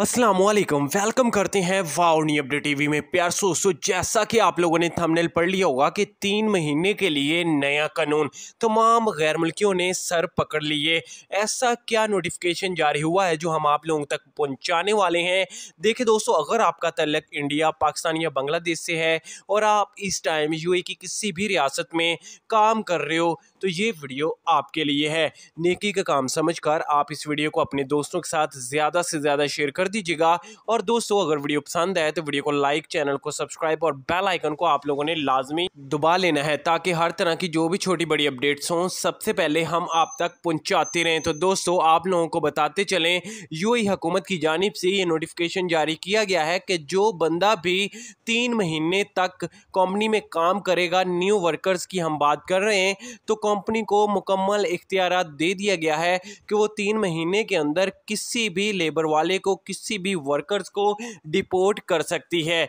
Aslam welcome करते हैं wow नी update TV में प्यार सो जैसा कि आप लोगों ने थंबनेल पढ़ लिया होगा कि तीन महीने के लिए नया कानून तमाम गैर मुल्कियों ने सर पकड़ लिए ऐसा क्या नोटिफिकेशन जारी हुआ है जो हम आप लोगों तक पहुंचाने वाले हैं देखिए दोस्तों अगर आपका तलक इंडिया पाकिस्तान या बांग्लादेश से है और आप इस टाइम यू की किसी भी रियासत में काम कर रहे हो तो ये वीडियो आपके लिए है नेकी का काम समझ कर आप इस वीडियो को अपने दोस्तों के साथ ज़्यादा से ज़्यादा शेयर कर कर दीजिएगा और दोस्तों अगर वीडियो पसंद आए तो वीडियो को लाइक चैनल को सब्सक्राइब और बेल आइकन को आप लोगों ने लाजमी दबा लेना है ताकि हर तरह की जो भी छोटी बड़ी अपडेट्स हों सबसे पहले हम आप तक पहुँचाते रहें तो दोस्तों आप लोगों को बताते चलें यू हुकूमत की जानब से ये नोटिफिकेशन जारी किया गया है कि जो बंदा भी तीन महीने तक कंपनी में काम करेगा न्यू वर्कर्स की हम बात कर रहे हैं तो कंपनी को मुकम्मल इख्तियार दे दिया गया है कि वो तीन महीने के अंदर किसी भी लेबर वाले को किसी किसी भी वर्कर्स को डिपोर्ट कर सकती है